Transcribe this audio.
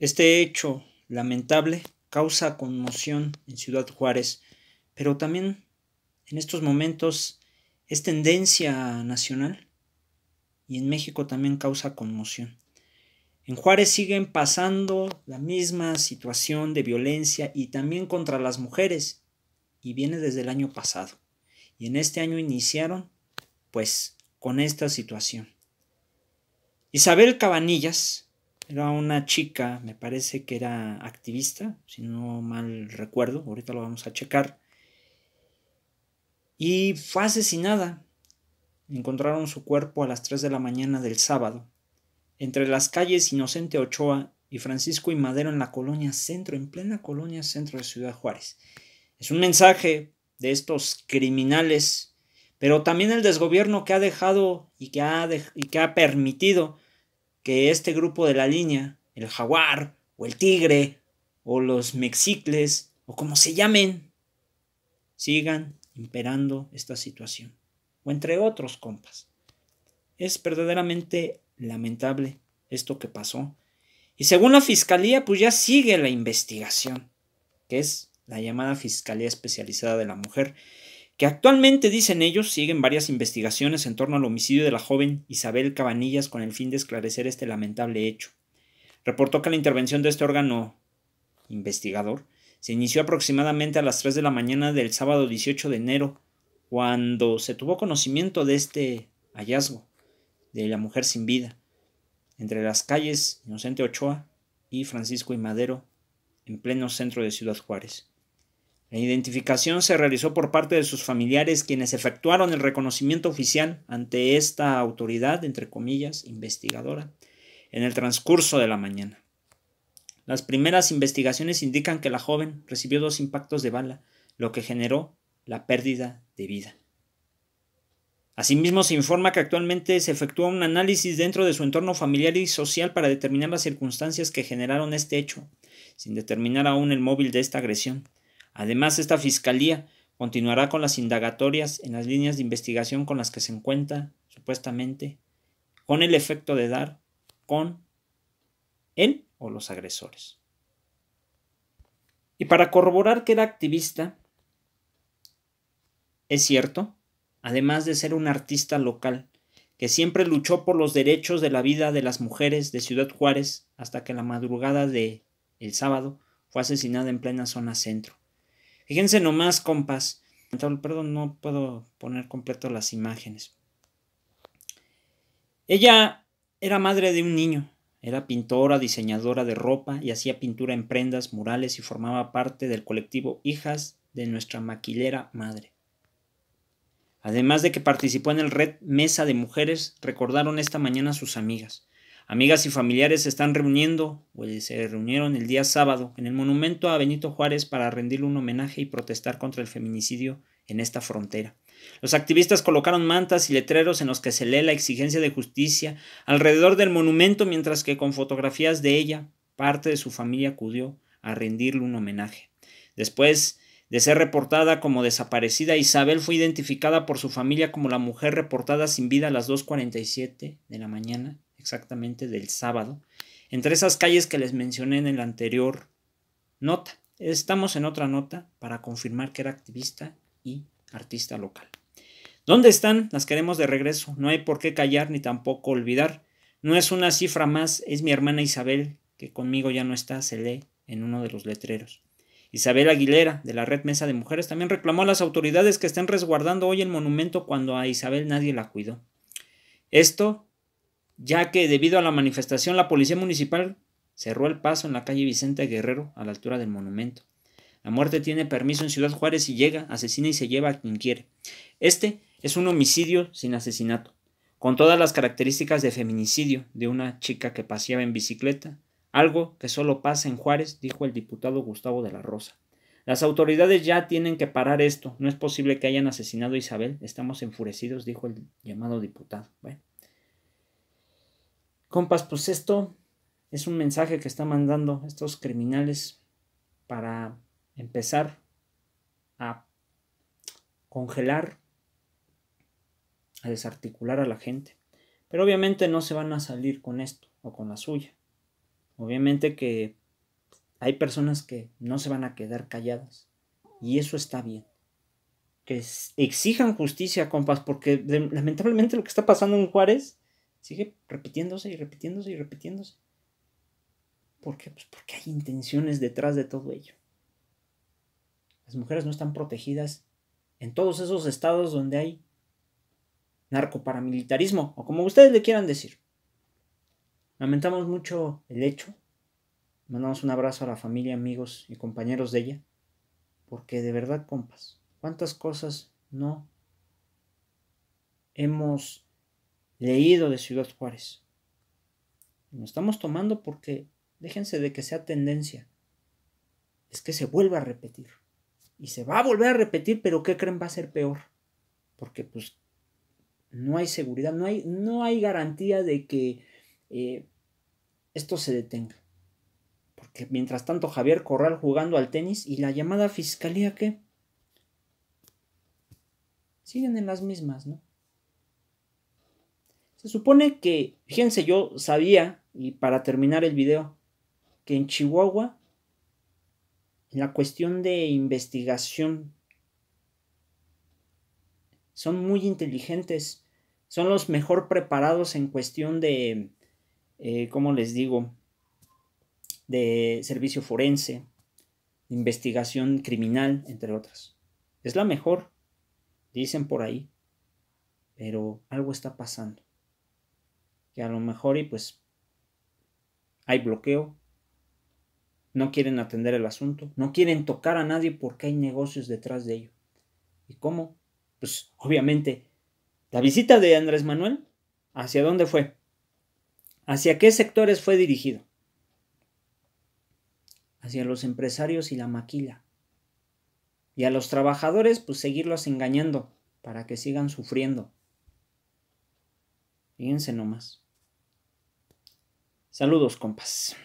Este hecho lamentable causa conmoción en Ciudad Juárez, pero también en estos momentos es tendencia nacional y en México también causa conmoción. En Juárez siguen pasando la misma situación de violencia y también contra las mujeres y viene desde el año pasado. Y en este año iniciaron pues con esta situación. Isabel Cabanillas, era una chica, me parece que era activista, si no mal recuerdo, ahorita lo vamos a checar. Y fue asesinada. Encontraron su cuerpo a las 3 de la mañana del sábado, entre las calles Inocente Ochoa y Francisco y Madero en la colonia centro, en plena colonia centro de Ciudad Juárez. Es un mensaje de estos criminales, pero también el desgobierno que ha dejado y que ha, y que ha permitido que este grupo de la línea, el jaguar o el tigre o los mexicles o como se llamen, sigan imperando esta situación. O entre otros compas. Es verdaderamente lamentable esto que pasó. Y según la fiscalía, pues ya sigue la investigación, que es la llamada Fiscalía Especializada de la Mujer que actualmente, dicen ellos, siguen varias investigaciones en torno al homicidio de la joven Isabel Cabanillas con el fin de esclarecer este lamentable hecho. Reportó que la intervención de este órgano investigador se inició aproximadamente a las 3 de la mañana del sábado 18 de enero, cuando se tuvo conocimiento de este hallazgo de la mujer sin vida entre las calles Inocente Ochoa y Francisco y Madero, en pleno centro de Ciudad Juárez. La identificación se realizó por parte de sus familiares quienes efectuaron el reconocimiento oficial ante esta autoridad, entre comillas, investigadora, en el transcurso de la mañana. Las primeras investigaciones indican que la joven recibió dos impactos de bala, lo que generó la pérdida de vida. Asimismo, se informa que actualmente se efectúa un análisis dentro de su entorno familiar y social para determinar las circunstancias que generaron este hecho, sin determinar aún el móvil de esta agresión. Además, esta Fiscalía continuará con las indagatorias en las líneas de investigación con las que se encuentra, supuestamente, con el efecto de dar con él o los agresores. Y para corroborar que era activista, es cierto, además de ser un artista local, que siempre luchó por los derechos de la vida de las mujeres de Ciudad Juárez hasta que la madrugada de el sábado fue asesinada en plena zona centro. Fíjense nomás, compas. Perdón, no puedo poner completo las imágenes. Ella era madre de un niño. Era pintora, diseñadora de ropa y hacía pintura en prendas, murales y formaba parte del colectivo Hijas de nuestra maquilera madre. Además de que participó en el red Mesa de Mujeres, recordaron esta mañana a sus amigas. Amigas y familiares se están reuniendo, o pues, se reunieron el día sábado, en el monumento a Benito Juárez para rendirle un homenaje y protestar contra el feminicidio en esta frontera. Los activistas colocaron mantas y letreros en los que se lee la exigencia de justicia alrededor del monumento, mientras que con fotografías de ella, parte de su familia acudió a rendirle un homenaje. Después de ser reportada como desaparecida, Isabel fue identificada por su familia como la mujer reportada sin vida a las 2.47 de la mañana exactamente del sábado, entre esas calles que les mencioné en la anterior nota. Estamos en otra nota para confirmar que era activista y artista local. ¿Dónde están? Las queremos de regreso. No hay por qué callar ni tampoco olvidar. No es una cifra más, es mi hermana Isabel, que conmigo ya no está, se lee en uno de los letreros. Isabel Aguilera, de la Red Mesa de Mujeres, también reclamó a las autoridades que estén resguardando hoy el monumento cuando a Isabel nadie la cuidó. Esto ya que debido a la manifestación la policía municipal cerró el paso en la calle Vicente Guerrero a la altura del monumento. La muerte tiene permiso en Ciudad Juárez y llega, asesina y se lleva a quien quiere. Este es un homicidio sin asesinato, con todas las características de feminicidio de una chica que paseaba en bicicleta, algo que solo pasa en Juárez, dijo el diputado Gustavo de la Rosa. Las autoridades ya tienen que parar esto. No es posible que hayan asesinado a Isabel. Estamos enfurecidos, dijo el llamado diputado. Compas, pues esto es un mensaje que están mandando estos criminales para empezar a congelar, a desarticular a la gente. Pero obviamente no se van a salir con esto o con la suya. Obviamente que hay personas que no se van a quedar calladas. Y eso está bien. Que exijan justicia, compas, porque lamentablemente lo que está pasando en Juárez Sigue repitiéndose y repitiéndose y repitiéndose. ¿Por qué? Pues porque hay intenciones detrás de todo ello. Las mujeres no están protegidas en todos esos estados donde hay narcoparamilitarismo, o como ustedes le quieran decir. Lamentamos mucho el hecho. Mandamos un abrazo a la familia, amigos y compañeros de ella. Porque de verdad, compas, cuántas cosas no hemos leído de Ciudad Juárez. Lo estamos tomando porque déjense de que sea tendencia. Es que se vuelve a repetir. Y se va a volver a repetir, pero ¿qué creen va a ser peor? Porque pues no hay seguridad, no hay, no hay garantía de que eh, esto se detenga. Porque mientras tanto Javier Corral jugando al tenis y la llamada fiscalía que siguen en las mismas, ¿no? Se supone que, fíjense, yo sabía, y para terminar el video, que en Chihuahua, la cuestión de investigación, son muy inteligentes, son los mejor preparados en cuestión de, eh, ¿cómo les digo?, de servicio forense, investigación criminal, entre otras. Es la mejor, dicen por ahí, pero algo está pasando que a lo mejor y pues hay bloqueo, no quieren atender el asunto, no quieren tocar a nadie porque hay negocios detrás de ello. ¿Y cómo? Pues obviamente, la visita de Andrés Manuel, ¿hacia dónde fue? ¿Hacia qué sectores fue dirigido? Hacia los empresarios y la maquila. Y a los trabajadores, pues seguirlos engañando para que sigan sufriendo. Fíjense nomás. Saludos, compas.